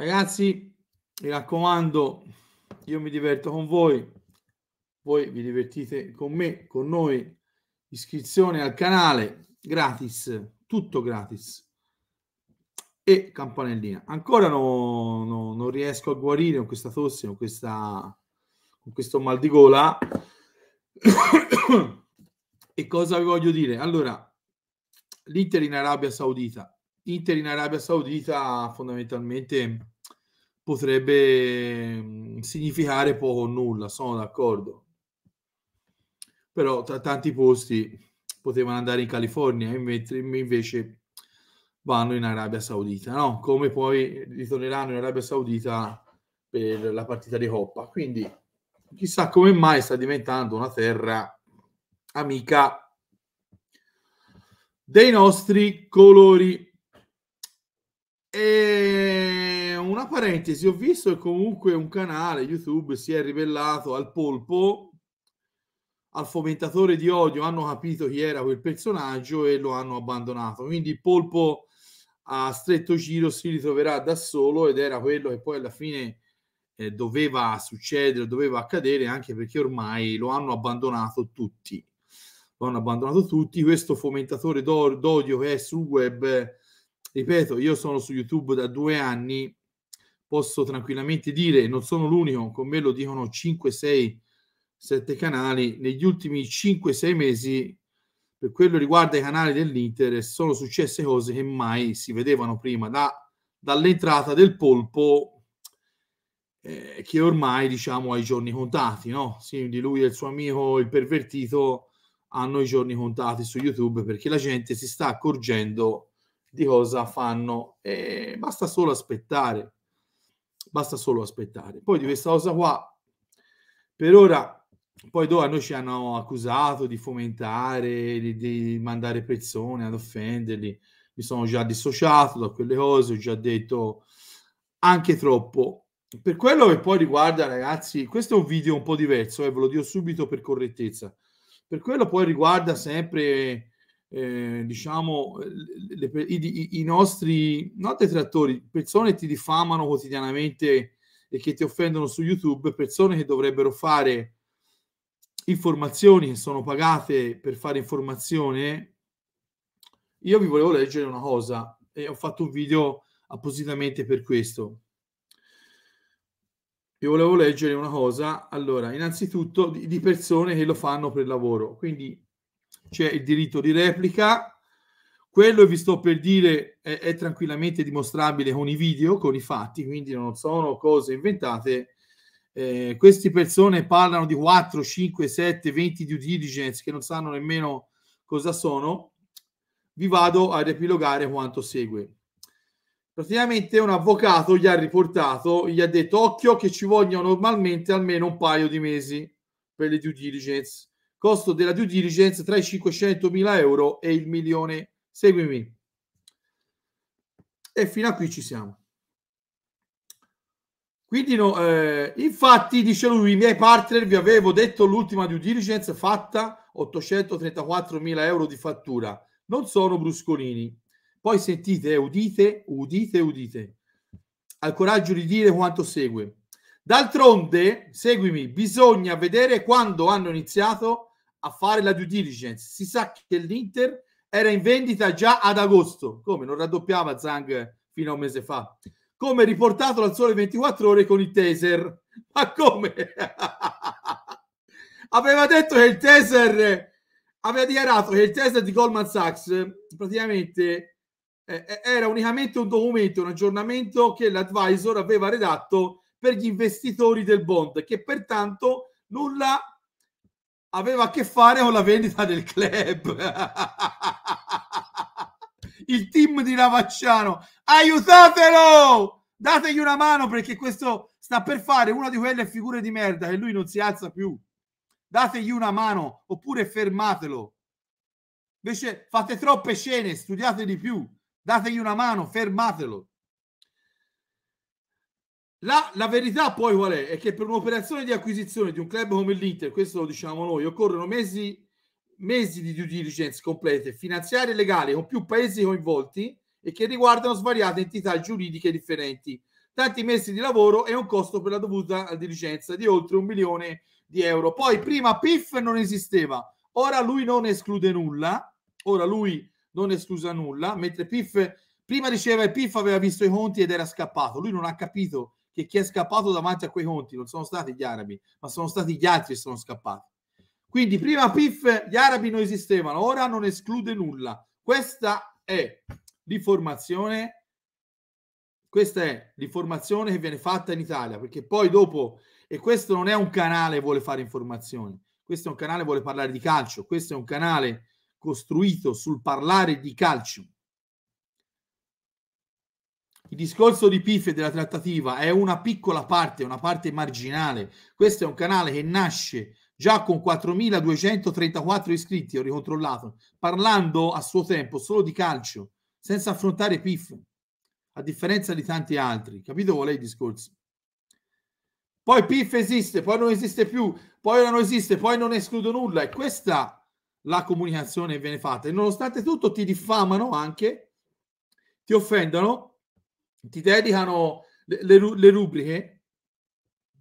Ragazzi, mi raccomando, io mi diverto con voi, voi vi divertite con me, con noi. Iscrizione al canale gratis, tutto gratis. E campanellina. Ancora no, no, non riesco a guarire con questa tosse, con, questa, con questo mal di gola. e cosa vi voglio dire? Allora, l'Inter in Arabia Saudita. Inter in Arabia Saudita fondamentalmente potrebbe mm, significare poco o nulla, sono d'accordo. Però tra tanti posti potevano andare in California, invece, invece vanno in Arabia Saudita, no? Come poi ritorneranno in Arabia Saudita per la partita di Coppa. Quindi chissà come mai sta diventando una terra amica dei nostri colori. E una parentesi, ho visto che comunque un canale YouTube si è ribellato al polpo, al fomentatore di odio, hanno capito chi era quel personaggio e lo hanno abbandonato. Quindi il polpo a stretto giro si ritroverà da solo ed era quello che poi alla fine eh, doveva succedere, doveva accadere anche perché ormai lo hanno abbandonato tutti. Lo hanno abbandonato tutti, questo fomentatore d'odio che è sul web, ripeto, io sono su YouTube da due anni posso tranquillamente dire, non sono l'unico, con me lo dicono 5, 6, 7 canali, negli ultimi 5-6 mesi per quello riguarda i canali dell'Inter sono successe cose che mai si vedevano prima, da, dall'entrata del polpo eh, che ormai diciamo ha i giorni contati, no? Sì, di lui e il suo amico il pervertito hanno i giorni contati su YouTube perché la gente si sta accorgendo di cosa fanno e eh, basta solo aspettare basta solo aspettare. Poi di questa cosa qua, per ora, poi dopo a noi ci hanno accusato di fomentare, di, di mandare persone ad offenderli, mi sono già dissociato da quelle cose, ho già detto anche troppo. Per quello che poi riguarda, ragazzi, questo è un video un po' diverso, eh, ve lo dico subito per correttezza. Per quello poi riguarda sempre eh, diciamo, eh, le, le, i, i, nostri, non detrattori, persone che ti diffamano quotidianamente e che ti offendono su YouTube, persone che dovrebbero fare informazioni, che sono pagate per fare informazione. Io vi volevo leggere una cosa e ho fatto un video appositamente per questo. Vi volevo leggere una cosa, allora, innanzitutto di, di persone che lo fanno per lavoro, quindi c'è il diritto di replica, quello vi sto per dire è, è, tranquillamente dimostrabile con i video, con i fatti, quindi non sono cose inventate. Eh, queste persone parlano di 4, 5, 7, 20 due diligence che non sanno nemmeno cosa sono. Vi vado a riepilogare quanto segue. Praticamente un avvocato gli ha riportato, gli ha detto occhio che ci vogliono normalmente almeno un paio di mesi per le due diligence costo della due diligence tra i 500.000 euro e il milione. Seguimi. E fino a qui ci siamo. Quindi, no, eh, infatti, dice lui, i miei partner vi avevo detto l'ultima due diligence fatta 834.000 euro di fattura. Non sono bruscolini. Poi sentite, eh, udite, udite, udite. Al coraggio di dire quanto segue. D'altronde, seguimi, bisogna vedere quando hanno iniziato a fare la due diligence. Si sa che l'Inter era in vendita già ad agosto, come non raddoppiava Zang fino a un mese fa, come riportato al sole 24 ore con il taser. Ma come? aveva detto che il taser aveva dichiarato che il taser di Goldman Sachs praticamente eh, eh, era unicamente un documento, un aggiornamento che l'advisor aveva redatto per gli investitori del bond, che pertanto nulla aveva a che fare con la vendita del club. Il team di Lavacciano, aiutatelo! Dategli una mano perché questo sta per fare una di quelle figure di merda che lui non si alza più. Dategli una mano oppure fermatelo. Invece fate troppe scene, studiate di più. Dategli una mano, fermatelo. La, la, verità poi qual è? È che per un'operazione di acquisizione di un club come l'Inter, questo lo diciamo noi, occorrono mesi, mesi di due diligence complete, finanziarie e legali, con più paesi coinvolti e che riguardano svariate entità giuridiche differenti, tanti mesi di lavoro e un costo per la dovuta diligenza di oltre un milione di euro. Poi prima PIF non esisteva, ora lui non esclude nulla, ora lui non esclusa nulla, mentre PIF prima diceva il PIF aveva visto i conti ed era scappato, lui non ha capito che chi è scappato davanti a quei conti non sono stati gli arabi, ma sono stati gli altri che sono scappati. Quindi prima PIF gli arabi non esistevano, ora non esclude nulla. Questa è l'informazione, questa è l'informazione che viene fatta in Italia, perché poi dopo, e questo non è un canale che vuole fare informazioni, questo è un canale che vuole parlare di calcio, questo è un canale costruito sul parlare di calcio. Il discorso di PIF della trattativa è una piccola parte, una parte marginale. Questo è un canale che nasce già con 4.234 iscritti, ho ricontrollato, parlando a suo tempo solo di calcio, senza affrontare PIF, a differenza di tanti altri. Capito qual è il discorso? Poi PIF esiste, poi non esiste più, poi non esiste, poi non escludo nulla. E questa la comunicazione che viene fatta. E nonostante tutto ti diffamano anche, ti offendono ti dedicano le, le, le rubriche,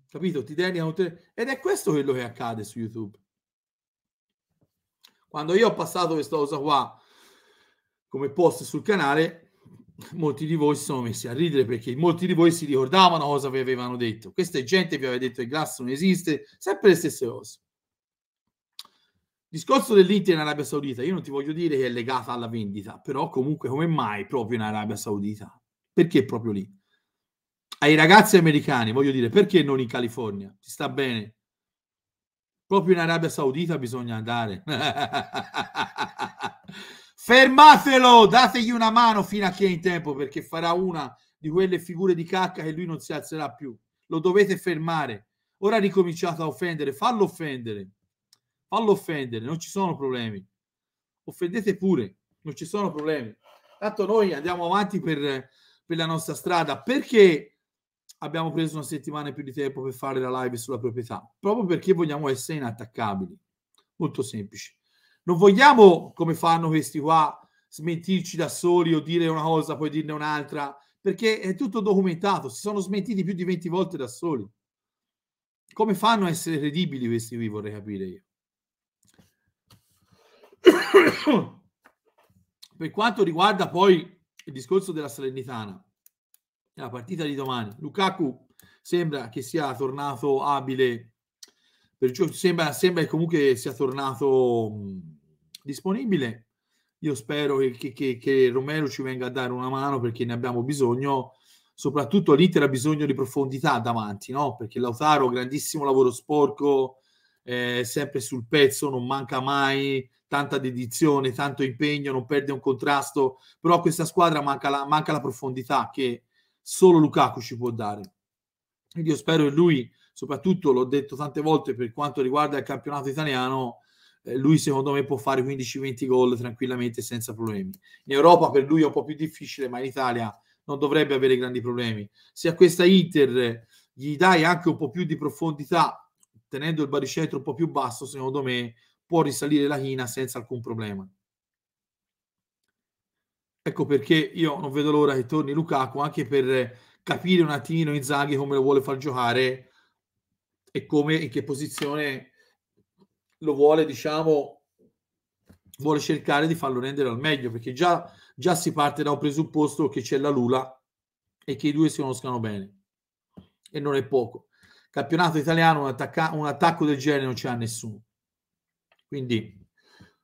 capito? Ti dedicano te... Ed è questo quello che accade su YouTube. Quando io ho passato questa cosa qua come post sul canale, molti di voi si sono messi a ridere perché molti di voi si ricordavano cosa vi avevano detto. Questa è gente che vi aveva detto che il gas non esiste, sempre le stesse cose. Discorso dell'Inter in Arabia Saudita, io non ti voglio dire che è legata alla vendita, però comunque come mai proprio in Arabia Saudita? Perché proprio lì? Ai ragazzi americani, voglio dire, perché non in California? Si sta bene. Proprio in Arabia Saudita bisogna andare. Fermatelo, dategli una mano fino a che è in tempo, perché farà una di quelle figure di cacca che lui non si alzerà più. Lo dovete fermare. Ora ha ricominciato a offendere, fallo offendere. Fallo offendere, non ci sono problemi. Offendete pure, non ci sono problemi. Tanto noi andiamo avanti per per la nostra strada. Perché abbiamo preso una settimana e più di tempo per fare la live sulla proprietà? Proprio perché vogliamo essere inattaccabili. Molto semplice. Non vogliamo, come fanno questi qua, smentirci da soli o dire una cosa, poi dirne un'altra, perché è tutto documentato. Si sono smentiti più di 20 volte da soli. Come fanno a essere credibili questi qui, vorrei capire io. per quanto riguarda poi il discorso della Salernitana la partita di domani. Lukaku sembra che sia tornato abile, perciò sembra, sembra che comunque sia tornato mh, disponibile. Io spero che, che, che, Romero ci venga a dare una mano perché ne abbiamo bisogno, soprattutto l'Inter ha bisogno di profondità davanti, no? perché Lautaro, grandissimo lavoro sporco, eh, sempre sul pezzo, non manca mai, tanta dedizione, tanto impegno, non perde un contrasto, però a questa squadra manca la, manca la profondità che solo Lukaku ci può dare. Quindi io spero che lui, soprattutto l'ho detto tante volte per quanto riguarda il campionato italiano, eh, lui secondo me può fare 15-20 gol tranquillamente senza problemi. In Europa per lui è un po' più difficile, ma in Italia non dovrebbe avere grandi problemi. Se a questa Inter gli dai anche un po' più di profondità, tenendo il baricentro un po' più basso, secondo me può risalire la Cina senza alcun problema. Ecco perché io non vedo l'ora che torni Lukaku anche per capire un attimino Inzaghi come lo vuole far giocare e come in che posizione lo vuole, diciamo, vuole cercare di farlo rendere al meglio, perché già, già si parte da un presupposto che c'è la Lula e che i due si conoscano bene. E non è poco. Campionato italiano, un, attacca- un attacco del genere non c'è a nessuno. Quindi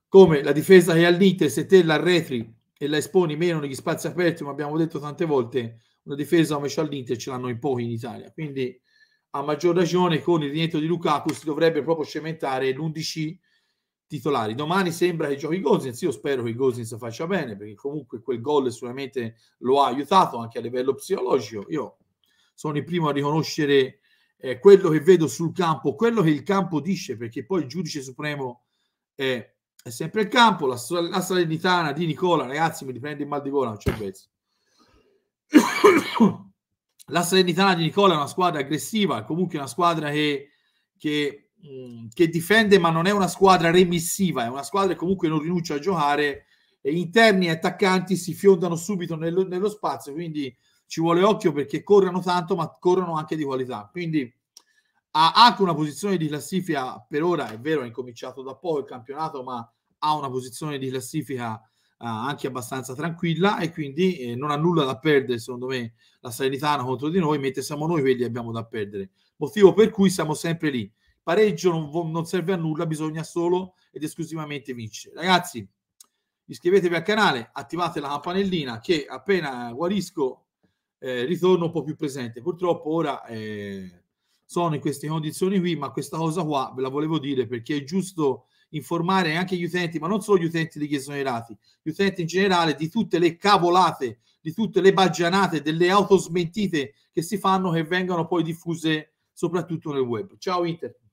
come la difesa è al limite, se te l'arretri e la esponi meno negli spazi aperti, come abbiamo detto tante volte, una difesa messa al limite ce l'hanno in pochi in Italia. Quindi a maggior ragione con il rientro di Lukaku si dovrebbe proprio cementare l'11 titolari. Domani sembra che giochi Gozins, io spero che Gozins faccia bene, perché comunque quel gol sicuramente lo ha aiutato anche a livello psicologico. Io sono il primo a riconoscere eh, quello che vedo sul campo, quello che il campo dice, perché poi il giudice supremo è, è sempre il campo, la, la Salernitana di Nicola, ragazzi mi riprende il mal di gola, non c'è pezzo. la Salernitana di Nicola è una squadra aggressiva, comunque una squadra che, che, mh, mm, che, difende, ma non è una squadra remissiva, è una squadra che comunque non rinuncia a giocare. E interni e attaccanti si fiondano subito nello, nello spazio, quindi ci vuole occhio perché corrono tanto, ma corrono anche di qualità. Quindi ha anche una posizione di classifica per ora, è vero, ha incominciato da poco il campionato, ma ha una posizione di classifica uh, anche abbastanza tranquilla e quindi eh, non ha nulla da perdere, secondo me, la Salernitana contro di noi, mentre siamo noi quelli che abbiamo da perdere. Motivo per cui siamo sempre lì. Pareggio non, non serve a nulla, bisogna solo ed esclusivamente vincere. Ragazzi, iscrivetevi al canale, attivate la campanellina che appena guarisco eh, ritorno un po' più presente. Purtroppo ora... Eh, sono in queste condizioni qui, ma questa cosa qua ve la volevo dire perché è giusto informare anche gli utenti, ma non solo gli utenti di chi sono gli utenti in generale di tutte le cavolate, di tutte le baggianate, delle auto smentite che si fanno che vengono poi diffuse soprattutto nel web. Ciao Inter.